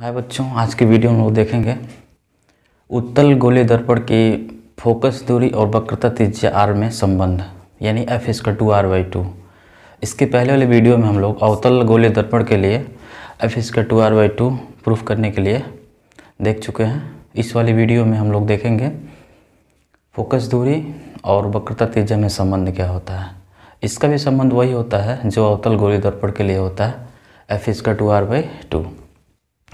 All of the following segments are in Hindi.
हाय बच्चों आज की वीडियो में वो देखेंगे उत्तल गोले दर्पण की फोकस दूरी और वक्रता त्रिज्या आर में संबंध यानी एफ इसका टू आर बाई टू इसके पहले वाले वीडियो में हम लोग अवतल गोले दर्पण के लिए एफ इसका two R by two proof करने के लिए देख चुके हैं इस वाली वीडियो में हम लोग देखेंगे फोकस दूरी और वक्रता त्रिज्या में संबंध क्या होता है इसका भी संबंध वही होता है जो अवतल गोली दर्पण के लिए होता है एफ इसका टू आर बाई टू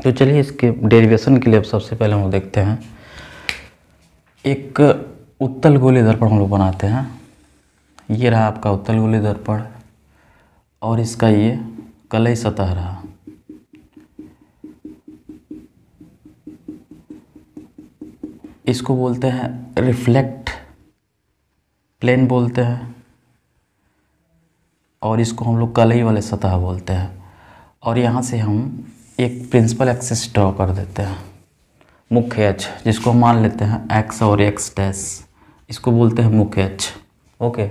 तो चलिए इसके डेरिवेशन के लिए अब सबसे पहले हम देखते हैं एक उत्तल गोली दर्पण हम लोग बनाते हैं ये रहा आपका उत्तल गोली दर्पण और इसका ये कलई सतह रहा इसको बोलते हैं रिफ्लेक्ट प्लेन बोलते हैं और इसको हम लोग कलई वाले सतह बोलते हैं और यहाँ से हम एक प्रिंसिपल एक्सेस ड्रॉ कर देते हैं मुख्य एच जिसको मान लेते हैं एक्स और एक्स डैस इसको बोलते हैं मुख्य एच ओके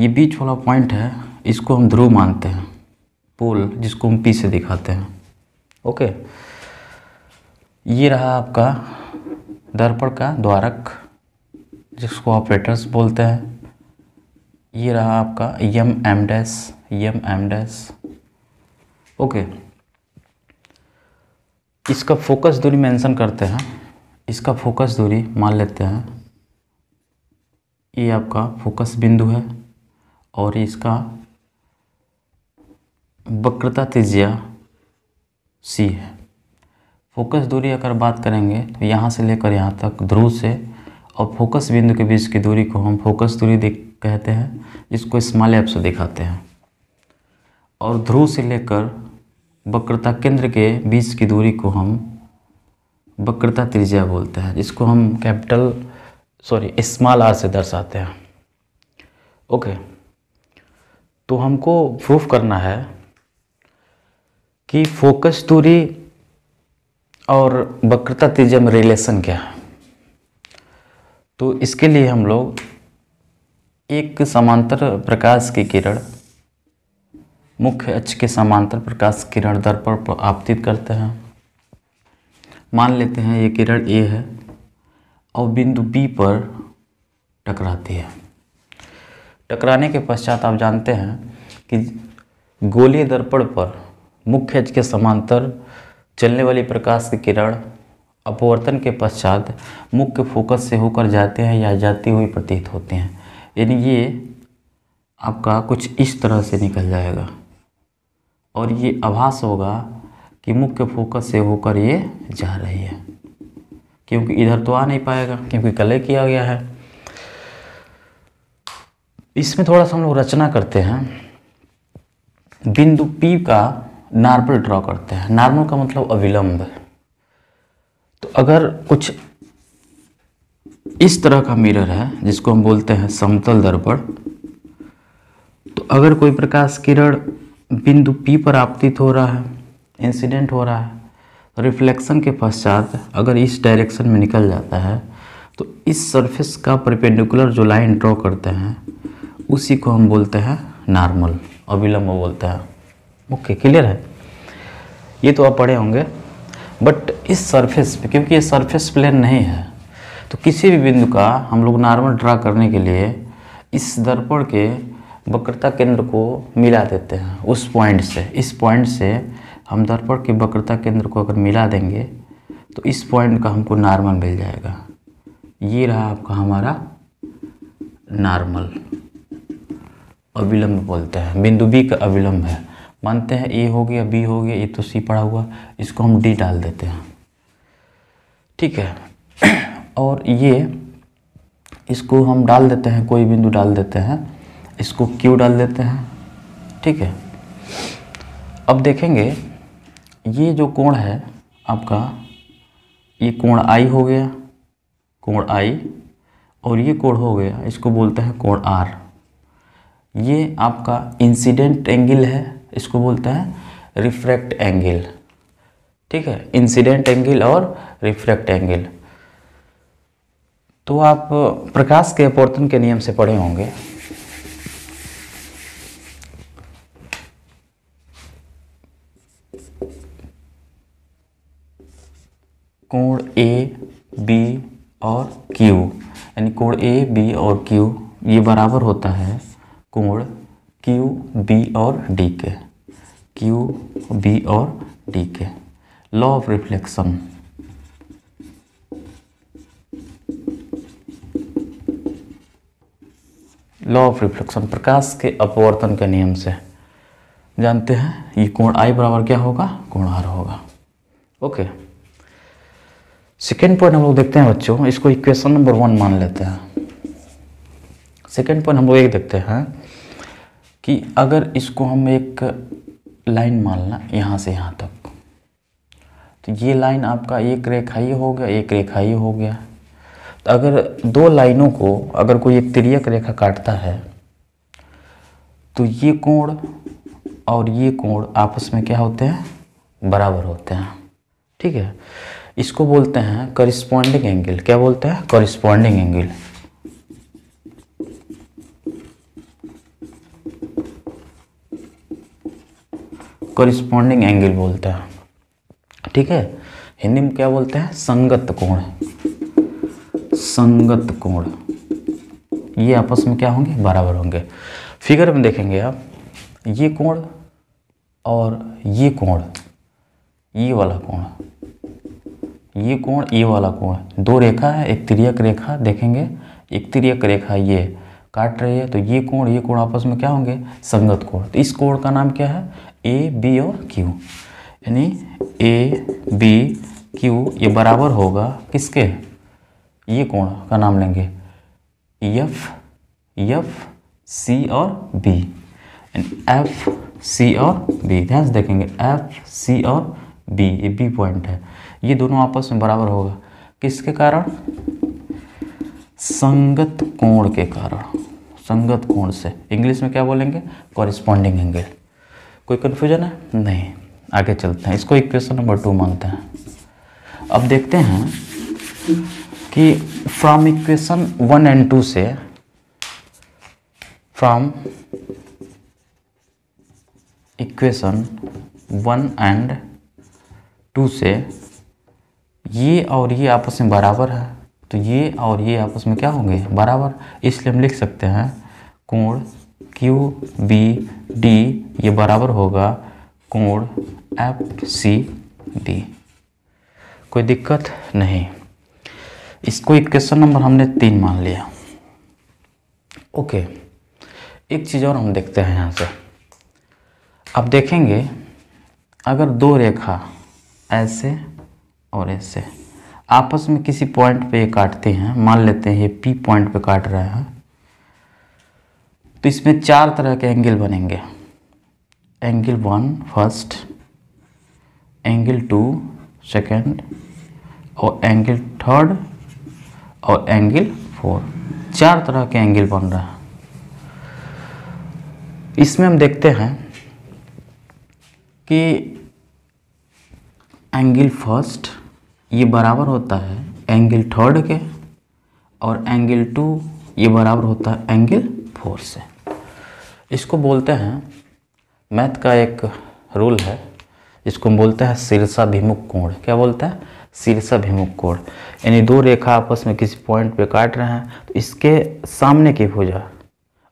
ये बीच वाला पॉइंट है इसको हम ध्रुव मानते हैं पोल जिसको हम पी से दिखाते हैं ओके ये रहा आपका दर्पण का द्वारक जिसको ऑपरेटर्स बोलते हैं ये रहा आपका M M dash M M dash okay इसका फोकस दूरी मेंशन करते हैं इसका फोकस दूरी मान लेते हैं ये आपका फोकस बिंदु है और इसका वक्रता त्रिज्या सी है फोकस दूरी अगर बात करेंगे तो यहाँ से लेकर यहाँ तक ध्रुव से और फोकस बिंदु के बीच की दूरी को हम फोकस दूरी कहते हैं जिसको स्मॉल ऐप से दिखाते हैं और ध्रुव से लेकर वक्रता केंद्र के बीच की दूरी को हम वक्रता त्रिज्या बोलते हैं जिसको हम कैपिटल सॉरी इस्माल आर से दर्शाते हैं ओके तो हमको प्रूफ करना है कि फोकस दूरी और वक्रता त्रिज्या में रिलेशन क्या है तो इसके लिए हम लोग एक समांतर प्रकाश की किरण मुख्य अक्ष के समांतर प्रकाश किरण दर्पण पर आपतित करते हैं मान लेते हैं ये किरण ए है और बिंदु बी पर टकराती है टकराने के पश्चात आप जानते हैं कि गोलीय दर्पण पर मुख्य अक्ष के समांतर चलने वाली प्रकाश की किरण अपवर्तन के पश्चात मुख्य फोकस से होकर जाते हैं या जाती हुई प्रतीत होते हैं यानी ये आपका कुछ इस तरह से निकल जाएगा और ये आभास होगा कि मुख्य फोकस से होकर ये जा रही है क्योंकि इधर तो आ नहीं पाएगा क्योंकि कले किया गया है इसमें थोड़ा सा हम लोग रचना करते हैं बिंदु पी का नार्मल ड्रॉ करते हैं नार्मल का मतलब अविलंब तो अगर कुछ इस तरह का मिरर है जिसको हम बोलते हैं समतल दर्पण तो अगर कोई प्रकाश किरण बिंदु पी पर आपतित हो रहा है इंसिडेंट हो रहा है रिफ्लेक्शन तो के पश्चात अगर इस डायरेक्शन में निकल जाता है तो इस सरफेस का परपेंडिकुलर जो लाइन ड्रॉ करते हैं उसी को हम बोलते हैं नॉर्मल अविलंब बोलते हैं ओके क्लियर है ये तो आप पढ़े होंगे बट इस सरफेस पे क्योंकि ये सरफेस प्लेन नहीं है तो किसी भी बिंदु का हम लोग नॉर्मल ड्रा करने के लिए इस दर्पण के वक्रता केंद्र को मिला देते हैं उस पॉइंट से इस पॉइंट से हम दर्पण के वक्रता केंद्र को अगर मिला देंगे तो इस पॉइंट का हमको नॉर्मल मिल जाएगा ये रहा आपका हमारा नॉर्मल अविलंब बोलते हैं बिंदु बी का अविलंब है मानते हैं ए हो गया बी हो गया ये तो सी पड़ा हुआ इसको हम डी डाल देते हैं ठीक है और ये इसको हम डाल देते हैं कोई बिंदु डाल देते हैं इसको क्यू डाल देते हैं ठीक है अब देखेंगे ये जो कोण है आपका ये कोण आई हो गया कोण आई और ये कोण हो गया इसको बोलते हैं कोण आर ये आपका इंसिडेंट एंगल है इसको बोलते हैं रिफ्रैक्ट एंगल ठीक है इंसिडेंट एंगल और रिफ्रैक्ट एंगल तो आप प्रकाश के अपवर्तन के नियम से पढ़े होंगे कोण ए बी और क्यू यानी कोण ए बी और क्यू ये बराबर होता है कोण क्यू बी और डी के क्यू बी और डी के law of reflection law of reflection प्रकाश के अपवर्तन के नियम से जानते हैं ये कोण आई बराबर क्या होगा कोण आर होगा ओके okay. सेकेंड पॉइंट हम लोग देखते हैं बच्चों इसको इक्वेशन नंबर वन मान लेते हैं सेकेंड पॉइंट हम लोग ये देखते हैं कि अगर इसको हम एक लाइन मान लें यहाँ से यहाँ तक तो ये लाइन आपका एक रेखा ही हो गया एक रेखा ही हो गया तो अगर दो लाइनों को अगर कोई एक त्रियक रेखा काटता है तो ये कोण और ये कोण आपस में क्या होते हैं बराबर होते हैं ठीक है इसको बोलते हैं करिस्पॉन्डिंग एंगल क्या बोलते हैं करिस्पॉन्डिंग एंगल करिस्पॉन्डिंग एंगल बोलते हैं ठीक है हिंदी में क्या बोलते हैं संगत कोण संगत कोण ये आपस में क्या होंगे बराबर होंगे फिगर में देखेंगे आप ये कोण और ये कोण ये वाला कोण ये कोण ये वाला कोण दो रेखा है एक त्रियक रेखा देखेंगे एक त्रियक रेखा ये काट रही है तो ये कोण ये कोण आपस में क्या होंगे संगत कोण तो इस कोण का नाम क्या है ए बी और क्यू यानी ए बी क्यू ये बराबर होगा किसके ये कोण का नाम लेंगे यफ यफ सी और बी एफ सी और बी ध्यान से देखेंगे एफ सी और बी ये बी पॉइंट है ये दोनों आपस में बराबर होगा किसके कारण संगत कोण के कारण संगत कोण से इंग्लिश में क्या बोलेंगे कॉरिस्पॉन्डिंग एंगल कोई कन्फ्यूजन है नहीं आगे चलते हैं इसको इक्वेशन नंबर टू मानते हैं अब देखते हैं कि from equation one and two से from equation one and two से ये और ये आपस में बराबर है तो ये और ये आपस में क्या होंगे बराबर इसलिए हम लिख सकते हैं कोण क्यू बी डी ये बराबर होगा कोण एफ सी डी कोई दिक्कत नहीं इसको इक्वेशन नंबर हमने तीन मान लिया ओके एक चीज़ और हम देखते हैं यहाँ से अब देखेंगे अगर दो रेखा ऐसे और ऐसे आपस में किसी पॉइंट पे ये काटते हैं मान लेते हैं ये पी पॉइंट पे काट रहे हैं तो इसमें चार तरह के एंगल बनेंगे angle one first angle two second और एंगल थर्ड और एंगल फोर चार तरह के एंगल बन रहे हैं इसमें हम देखते हैं कि एंगल फर्स्ट ये बराबर होता है एंगल थर्ड के और एंगल टू ये बराबर होता है एंगल फोर से इसको बोलते हैं मैथ का एक रूल है इसको हम बोलते हैं भिमुख कोण क्या बोलते हैं भिमुख कोण यानी दो रेखा आपस में किसी पॉइंट पे काट रहे हैं तो इसके सामने की भुजा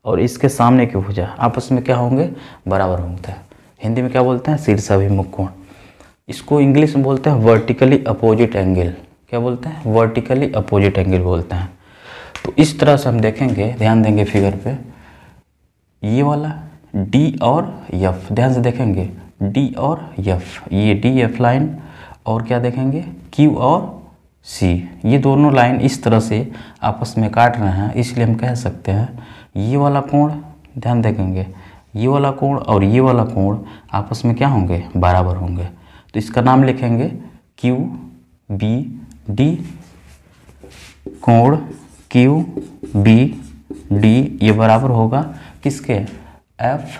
और इसके सामने की भुजा आपस में क्या होंगे बराबर होंगे हिंदी में क्या बोलते हैं भिमुख कोण इसको इंग्लिश में बोलते हैं वर्टिकली अपोजिट एंगल क्या बोलते हैं वर्टिकली अपोजिट एंगल बोलते हैं तो इस तरह से हम देखेंगे ध्यान देंगे फिगर पे ये वाला डी और यफ ध्यान से देखेंगे डी और यफ ये डी एफ लाइन और क्या देखेंगे क्यू और सी ये दोनों लाइन इस तरह से आपस में काट रहे हैं इसलिए हम कह सकते हैं ये वाला कोण ध्यान देखेंगे ये वाला कोण और ये वाला कोण आपस में क्या होंगे बराबर होंगे तो इसका नाम लिखेंगे क्यू बी डी कोण क्यू बी डी ये बराबर होगा किसके एफ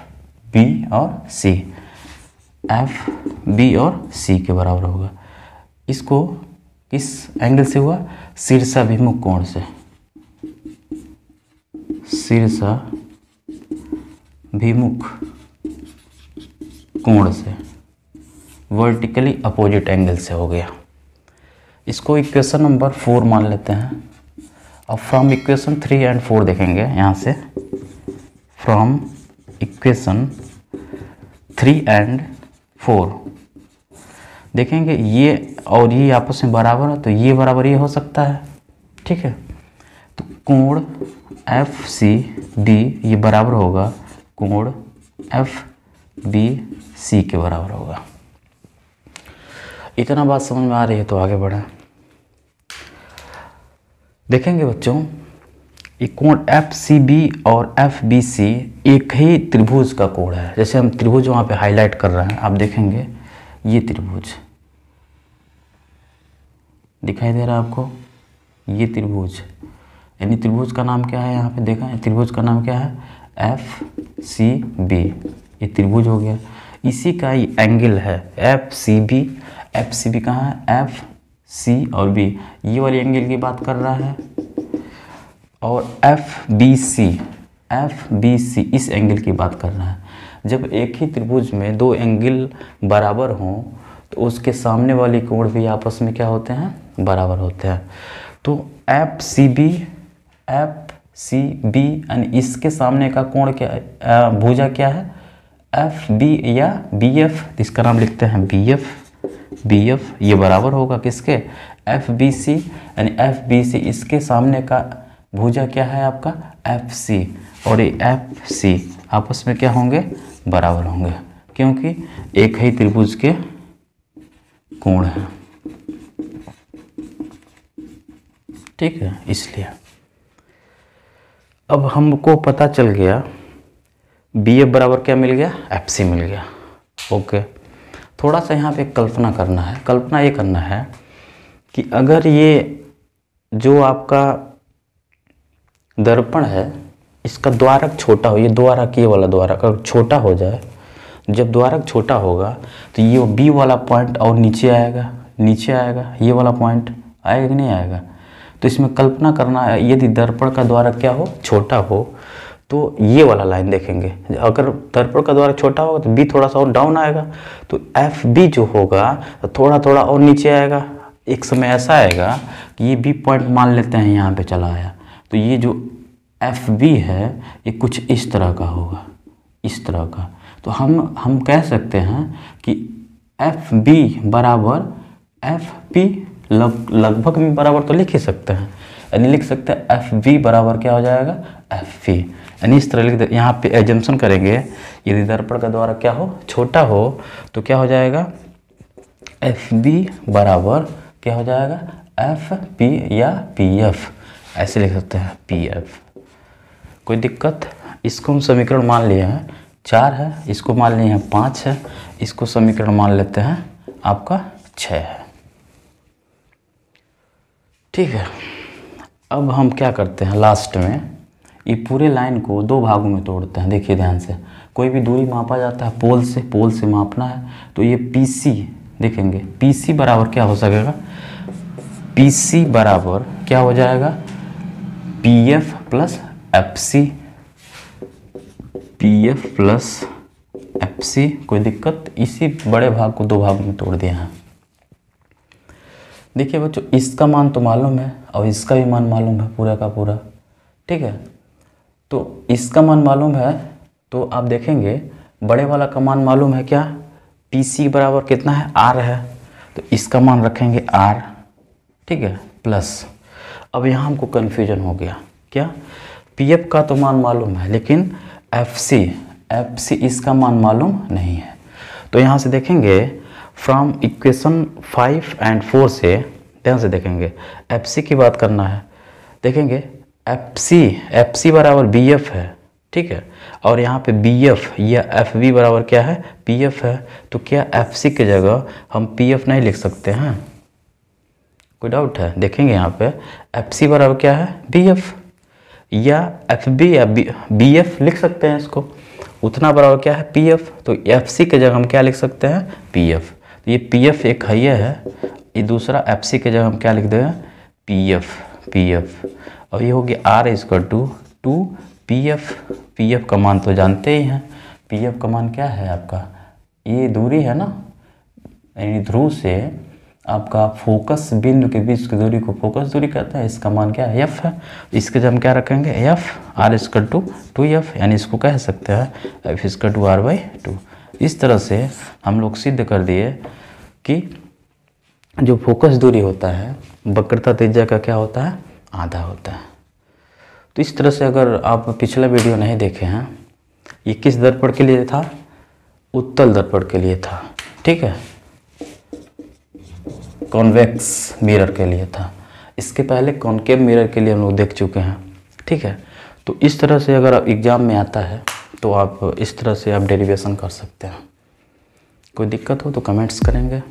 बी और सी एफ बी और सी के बराबर होगा इसको किस एंगल से हुआ शीर्षाभिमुख कोण से शीर्षाभिमुख कोण से वर्टिकली अपोजिट एंगल से हो गया इसको इक्वेशन नंबर फोर मान लेते हैं अब from equation three and four देखेंगे यहाँ से from equation three and four देखेंगे ये और ये आपस में बराबर है तो ये बराबर ये हो सकता है ठीक है तो कोण एफ सी डी ये बराबर होगा कोण एफ बी सी के बराबर होगा इतना बात समझ में आ रही है तो आगे बढ़ें देखेंगे बच्चों ये कोण एफ सी बी और एफ बी सी एक ही त्रिभुज का कोण है जैसे हम त्रिभुज वहाँ पे हाईलाइट कर रहे हैं आप देखेंगे ये त्रिभुज दिखाई दे रहा है आपको ये त्रिभुज यानी त्रिभुज का नाम क्या है यहाँ पे देखा त्रिभुज का नाम क्या है एफ सी बी ये त्रिभुज हो गया इसी का ही एंगल है F C B F C B कहाँ है एफ सी और बी ये वाली एंगल की बात कर रहा है और F B C F B C इस एंगल की बात कर रहा है जब एक ही त्रिभुज में दो एंगल बराबर हों तो उसके सामने वाले कोण भी आपस में क्या होते हैं बराबर होते हैं तो F C B F C B यानी इसके सामने का कोण क्या भुजा क्या है एफ बी या बी एफ इसका नाम लिखते हैं बी एफ बी एफ ये बराबर होगा किसके एफ बी सी यानी एफ बी सी इसके सामने का भुजा क्या है आपका एफ सी और ये एफ सी आपस में क्या होंगे बराबर होंगे क्योंकि एक ही त्रिभुज के कोण है ठीक है इसलिए अब हमको पता चल गया बी एफ बराबर क्या मिल गया एफ सी मिल गया ओके okay. थोड़ा सा यहाँ पे कल्पना करना है कल्पना ये करना है कि अगर ये जो आपका दर्पण है इसका द्वारक छोटा हो ये द्वारक ये वाला द्वारक अगर छोटा हो जाए जब द्वारक छोटा होगा तो ये बी वाला पॉइंट और नीचे आएगा नीचे आएगा ये वाला पॉइंट आएगा कि नहीं आएगा तो इसमें कल्पना करना है यदि दर्पण का द्वारक क्या हो छोटा हो तो ये वाला लाइन देखेंगे अगर दर्पण का द्वारा छोटा होगा तो बी थोड़ा सा और डाउन आएगा तो एफ बी जो होगा तो थोड़ा थोड़ा और नीचे आएगा एक समय ऐसा आएगा कि ये बी पॉइंट मान लेते हैं यहाँ पे चला आया तो ये जो एफ बी है ये कुछ इस तरह का होगा इस तरह का तो हम हम कह सकते हैं कि एफ बी बराबर एफ पी लगभग बराबर तो लिख ही सकते हैं यानी लिख सकते हैं एफ वी बराबर क्या हो जाएगा एफ वी यानी इस तरह लिख यहाँ पे एजम्सन करेंगे यदि दर्पण का द्वारा क्या हो छोटा हो तो क्या हो जाएगा एफ बी बराबर क्या हो जाएगा एफ पी या पी एफ ऐसे लिख सकते हैं पी एफ कोई दिक्कत इसको हम समीकरण मान लिए हैं चार है इसको मान लिए हैं पाँच है इसको समीकरण मान लेते हैं आपका छः है ठीक है अब हम क्या करते हैं लास्ट में ये पूरे लाइन को दो भागों में तोड़ते हैं देखिए ध्यान से कोई भी दूरी मापा जाता है पोल से पोल से मापना है तो ये पी देखेंगे पी बराबर क्या हो सकेगा पी बराबर क्या हो जाएगा P F plus F C P F plus F C कोई दिक्कत इसी बड़े भाग को दो भाग में तोड़ दिया है देखिए बच्चों इसका मान तो मालूम है और इसका भी मान मालूम है पूरा का पूरा ठीक है तो इसका मान मालूम है तो आप देखेंगे बड़े वाला का मान मालूम है क्या पी सी बराबर कितना है आर है तो इसका मान रखेंगे आर ठीक है प्लस अब यहाँ हमको कन्फ्यूजन हो गया क्या पी एफ का तो मान मालूम है लेकिन एफ सी एफ सी इसका मान मालूम नहीं है तो यहाँ से देखेंगे from equation five and four से ध्यान से देखेंगे एफ सी की बात करना है देखेंगे एफ सी एफ सी बराबर बी एफ है ठीक है और यहाँ पे बी एफ या एफ बी बराबर क्या है पी एफ है तो क्या एफ सी की जगह हम पी एफ नहीं लिख सकते हैं कोई डाउट है देखेंगे यहाँ पे एफ सी बराबर क्या है बी एफ या एफ बी या बी एफ लिख सकते हैं इसको उतना बराबर क्या है पी एफ तो एफ सी की जगह हम क्या लिख सकते हैं पी एफ ये पी एफ एक है ये है ये दूसरा एफ सी के जगह हम क्या लिख देंगे पी एफ पी एफ और ये हो गया आर इसका two two P F P F का मान तो जानते ही हैं पी एफ का मान क्या है आपका ये दूरी है ना यानी ध्रुव से आपका फोकस बिंदु के बीच की दूरी को फोकस दूरी कहते हैं इसका मान क्या है एफ है इसके जब हम क्या रखेंगे एफ आर स्कर टू टू एफ यानी इसको कह सकते हैं एफ स्कर टू आर बाई टू इस तरह से हम लोग सिद्ध कर दिए कि जो फोकस दूरी होता है वक्रता त्रिज्या का क्या होता है आधा होता है तो इस तरह से अगर आप पिछला वीडियो नहीं देखे हैं ये किस दर्पण के लिए था उत्तल दर्पण के लिए था ठीक है कॉन्वेक्स मिरर के लिए था इसके पहले कॉन्केव मिरर के लिए हम लोग देख चुके हैं ठीक है तो इस तरह से अगर आप एग्ज़ाम में आता है तो आप इस तरह से आप डेरिवेशन कर सकते हैं कोई दिक्कत हो तो कमेंट्स करेंगे